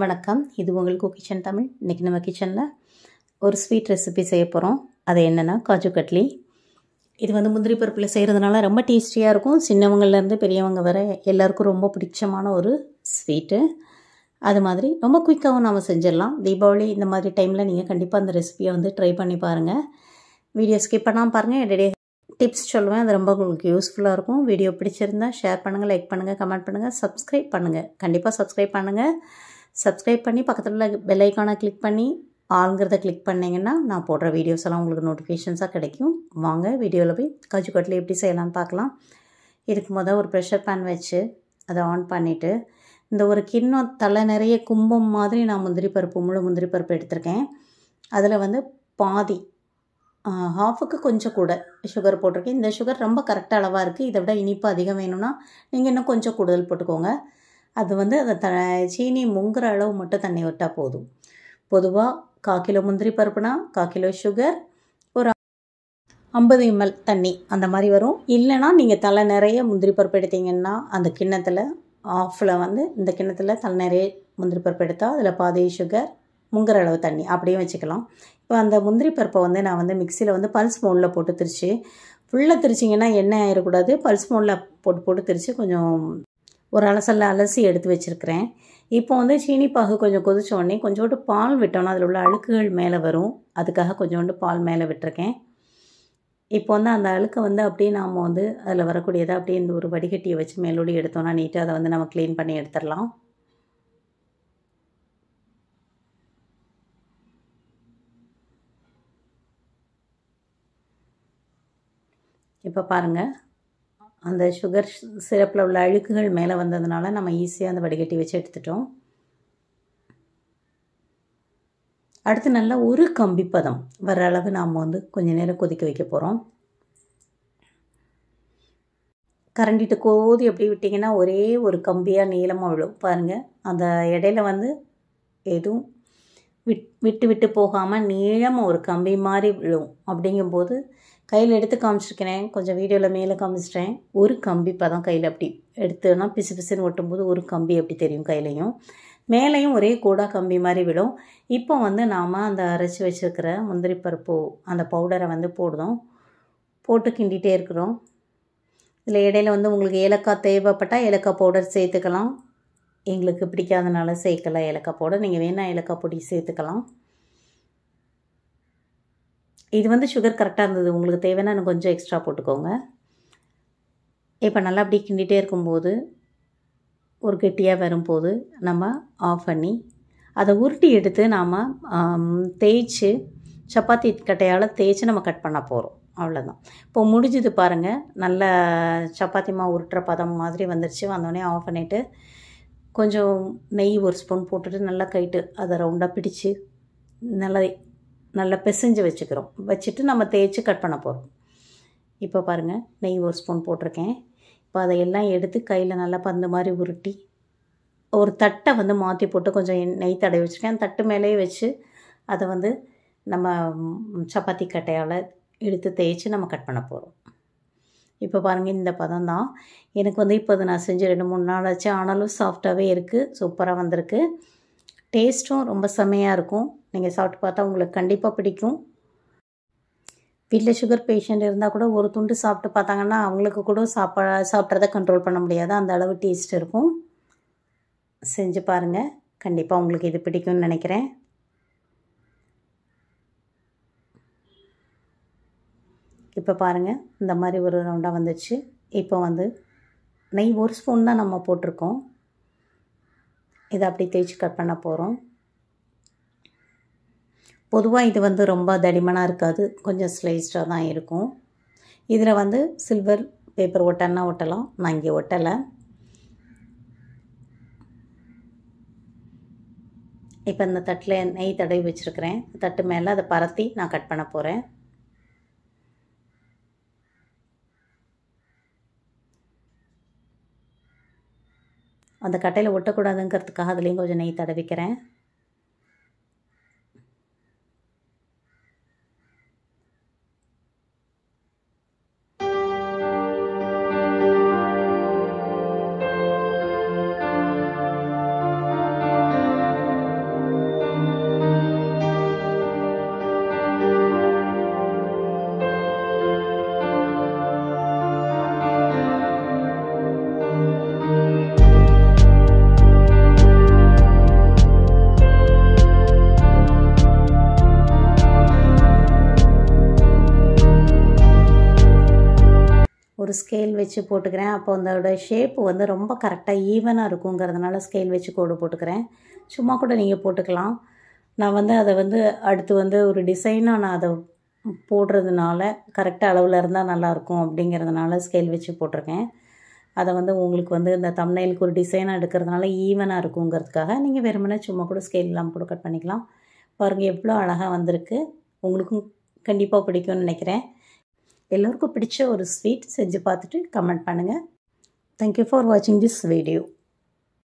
வணக்கம் இது உங்களுக்கு கிச்சன் தமிழ் இன்றைக்கி நம்ம கிச்சனில் ஒரு ஸ்வீட் ரெசிபி செய்ய போகிறோம் அது என்னென்னா காஜு கட்லி இது வந்து முந்திரி பருப்பில் செய்கிறதுனால ரொம்ப டேஸ்டியாக இருக்கும் சின்னவங்கள்லேருந்து பெரியவங்க வர எல்லாருக்கும் ரொம்ப பிடிச்சமான ஒரு ஸ்வீட்டு அது மாதிரி ரொம்ப குயிக்காகவும் நாம் செஞ்சிடலாம் தீபாவளி இந்த மாதிரி டைமில் நீங்கள் கண்டிப்பாக அந்த ரெசிபியை வந்து ட்ரை பண்ணி பாருங்கள் வீடியோ ஸ்கிப் பண்ணாமல் பாருங்கள் என்னுடைய டிப்ஸ் சொல்லுவேன் அது ரொம்ப உங்களுக்கு யூஸ்ஃபுல்லாக இருக்கும் வீடியோ பிடிச்சிருந்தா ஷேர் பண்ணுங்கள் லைக் பண்ணுங்கள் கமெண்ட் பண்ணுங்கள் சப்ஸ்கிரைப் பண்ணுங்கள் கண்டிப்பாக சப்ஸ்கிரைப் பண்ணுங்கள் சப்ஸ்கிரைப் பண்ணி பக்கத்தில் உள்ள பெல்லைக்கானை கிளிக் பண்ணி ஆளுங்கிறத கிளிக் பண்ணிங்கன்னா நான் போடுற வீடியோஸ் எல்லாம் உங்களுக்கு நோட்டிஃபிகேஷன்ஸாக கிடைக்கும் வாங்க வீடியோவில் போய் காஜு கட்டில் எப்படி செய்யலாம்னு பார்க்கலாம் இதுக்கு மொதல் ஒரு ப்ரெஷர் பேன் வச்சு அதை ஆன் பண்ணிவிட்டு இந்த ஒரு கிண்ணம் தலை நிறைய கும்பம் மாதிரி நான் முந்திரி பருப்பு முழு முந்திரி பருப்பு எடுத்திருக்கேன் அதில் வந்து பாதி ஹாஃபுக்கு கொஞ்சம் கூட சுகர் போட்டிருக்கேன் இந்த சுகர் ரொம்ப கரெக்டாக அளவாக இருக்குது இதை விட இனிப்பு அதிகம் வேணும்னா நீங்கள் இன்னும் கொஞ்சம் கூடுதல் போட்டுக்கோங்க அது வந்து அந்த த சீனி முங்குற அளவு மட்டும் தண்ணி விட்டால் போதும் பொதுவாக கா கிலோ முந்திரி பருப்புனா கா கிலோ சுகர் ஒரு ஐம்பது எம்எல் தண்ணி அந்த மாதிரி வரும் இல்லைனா நீங்கள் தலை நிறைய முந்திரி பருப்பு எடுத்தீங்கன்னா அந்த கிண்ணத்தில் ஆஃபில் வந்து இந்த கிண்ணத்தில் தலை நிறைய முந்திரி பருப்பு எடுத்தால் அதில் பாதி சுகர் முங்குற அளவு தண்ணி அப்படியே வச்சுக்கலாம் இப்போ அந்த முந்திரி பருப்பை வந்து நான் வந்து மிக்சியில் வந்து பல்ஸ் மோனில் போட்டு திரிச்சு ஃபுல்லாக திரிச்சிங்கன்னா எண்ணெய் ஆயிடக்கூடாது பல்ஸ் மோனில் போட்டு போட்டு திரிச்சு கொஞ்சம் ஒரு அலசலில் அலசி எடுத்து வச்சுருக்கிறேன் இப்போ வந்து சீனி பாகு கொஞ்சம் கொதிச்ச உடனே கொஞ்சோண்டு பால் விட்டோன்னா அதில் உள்ள அழுக்குகள் மேலே வரும் அதுக்காக கொஞ்சோண்டு பால் மேலே விட்டுருக்கேன் இப்போ வந்து அந்த அழுக்கை வந்து அப்படியே நாம் வந்து அதில் வரக்கூடியதாக அப்படியே இந்த ஒரு வடிகட்டியை வச்சு மேலோடி எடுத்தோன்னா நீட்டாக அதை வந்து நம்ம க்ளீன் பண்ணி எடுத்துடலாம் இப்போ பாருங்கள் அந்த சுகர் சிரப்பில் உள்ள அழுக்குகள் மேலே வந்ததுனால நம்ம ஈஸியாக அந்த வடிகட்டி வச்சு எடுத்துட்டோம் அடுத்து நல்லா ஒரு கம்பி பதம் வர அளவு நாம் வந்து கொஞ்சம் நேரம் கொதிக்க வைக்க போகிறோம் கரண்டிட்டு கோதி எப்படி விட்டிங்கன்னா ஒரே ஒரு கம்பியாக நீளமாக விழும் பாருங்கள் அந்த இடையில வந்து எதுவும் விட் விட்டு விட்டு போகாமல் நீளமாக ஒரு கம்பி மாதிரி விழும் அப்படிங்கும்போது கையில் எடுத்து காமிச்சிருக்கிறேன் கொஞ்சம் வீடியோவில் மேலே காமிச்சிட்டேன் ஒரு கம்பி இப்போ தான் கையில் அப்படி எடுத்துனா பிசு பிசுன்னு ஒட்டும்போது ஒரு கம்பி அப்படி தெரியும் கையிலையும் மேலேயும் ஒரே கூடா கம்பி மாதிரி விடும் இப்போ வந்து நாம் அந்த அரைச்சி வச்சுருக்கிற முந்திரி பருப்பு அந்த பவுடரை வந்து போடுதோம் போட்டு கிண்டிகிட்டே இருக்கிறோம் இதில் இடையில வந்து உங்களுக்கு ஏலக்காய் தேவைப்பட்டால் ஏலக்காய் பவுடர் சேர்த்துக்கலாம் எங்களுக்கு பிடிக்காதனால சேர்க்கலாம் ஏலக்காய் பவுடர் நீங்கள் வேணால் ஏலக்காய் பொடி சேர்த்துக்கலாம் இது வந்து சுகர் கரெக்டாக இருந்தது உங்களுக்கு தேவைன்னா எனக்கு கொஞ்சம் எக்ஸ்ட்ரா போட்டுக்கோங்க இப்போ நல்லா அப்படி கிண்டிகிட்டே இருக்கும்போது ஒரு கெட்டியாக வரும்போது நம்ம ஆஃப் பண்ணி அதை உருட்டி எடுத்து நாம் தேய்ச்சி சப்பாத்தி கட்டையால் தேய்ச்சி நம்ம கட் பண்ண போகிறோம் அவ்வளோதான் இப்போ முடிஞ்சது பாருங்கள் நல்ல சப்பாத்தி மா உருட்டுற பதம் மாதிரி வந்துருச்சு வந்தோடனே ஆஃப் பண்ணிவிட்டு கொஞ்சம் நெய் ஒரு ஸ்பூன் போட்டுட்டு நல்லா கைட்டு அதை ரவுண்டாக பிடிச்சி நல்லா நல்லா பிசைஞ்சு வச்சுக்கிறோம் வச்சுட்டு நம்ம தேய்ச்சி கட் பண்ண போகிறோம் இப்போ பாருங்கள் நெய் ஒரு ஸ்பூன் போட்டிருக்கேன் இப்போ அதையெல்லாம் எடுத்து கையில் நல்லா பந்து மாதிரி உருட்டி ஒரு தட்டை வந்து மாற்றி போட்டு கொஞ்சம் நெய் தடவி வச்சுருக்கேன் தட்டு மேலேயே வச்சு அதை வந்து நம்ம சப்பாத்தி கட்டையால் எடுத்து தேய்ச்சி நம்ம கட் பண்ண போகிறோம் இப்போ பாருங்கள் இந்த பதம் தான் எனக்கு வந்து இப்போ அது நான் செஞ்சு ரெண்டு மூணு நாள் ஆச்சு ஆனாலும் சாஃப்டாகவே இருக்குது சூப்பராக வந்திருக்கு டேஸ்ட்டும் ரொம்ப செம்மையாக இருக்கும் நீங்கள் சாப்பிட்டு பார்த்தா உங்களுக்கு கண்டிப்பாக பிடிக்கும் வீட்டில் சுகர் பேஷண்ட் இருந்தால் கூட ஒரு துண்டு சாப்பிட்டு பார்த்தாங்கன்னா அவங்களுக்கு கூட சாப்பா சாப்பிட்றத கண்ட்ரோல் பண்ண முடியாது அந்த அளவு டேஸ்ட் இருக்கும் செஞ்சு பாருங்கள் கண்டிப்பாக உங்களுக்கு இது பிடிக்கும்னு நினைக்கிறேன் இப்போ பாருங்கள் இந்த மாதிரி ஒரு ரவுண்டாக வந்துச்சு இப்போ வந்து நெய் ஒரு ஸ்பூன் தான் நம்ம போட்டிருக்கோம் இதை அப்படி தேய்ச்சி கட் பண்ண போகிறோம் பொதுவாக இது வந்து ரொம்ப தடிமனாக இருக்காது கொஞ்சம் ஸ்லைஸ்டாக தான் இருக்கும் இதில் வந்து சில்வர் பேப்பர் ஒட்டன்னா ஒட்டலாம் நான் இங்கே ஒட்டலை இப்போ இந்த தட்டில் நெய் தடவி வச்சுருக்கிறேன் தட்டு மேலே அதை பரத்தி நான் கட் பண்ண போகிறேன் அந்த கட்டையில் ஒட்டக்கூடாதுங்கிறதுக்காக அதுலேயும் கொஞ்சம் நெய் தடவிக்கிறேன் ஒரு ஸ்கேல் வச்சு போட்டுக்கிறேன் அப்போ அதோட ஷேப்பு வந்து ரொம்ப கரெக்டாக ஈவனாக இருக்குங்கிறதுனால ஸ்கேல் வச்சு கோடு போட்டுக்கிறேன் சும்மா கூட நீங்கள் போட்டுக்கலாம் நான் வந்து அதை வந்து அடுத்து வந்து ஒரு டிசைனாக நான் அதை போடுறதுனால கரெக்டாக அளவில் இருந்தால் நல்லாயிருக்கும் அப்படிங்கிறதுனால ஸ்கேல் வச்சு போட்டிருக்கேன் அதை வந்து உங்களுக்கு வந்து இந்த தம்னைலுக்கு ஒரு டிசைனாக எடுக்கிறதுனால ஈவனாக இருக்குங்கிறதுக்காக நீங்கள் வெறுமனே சும்மா கூட ஸ்கேல் இல்லாமல் கூட கட் பண்ணிக்கலாம் பாருங்கள் எவ்வளோ அழகாக வந்திருக்கு உங்களுக்கும் கண்டிப்பாக பிடிக்கும்னு நினைக்கிறேன் எல்லோருக்கும் பிடிச்ச ஒரு ஸ்வீட் செஞ்சு பார்த்துட்டு கமெண்ட் பண்ணுங்கள் தேங்க்யூ ஃபார் வாட்சிங் திஸ் வீடியோ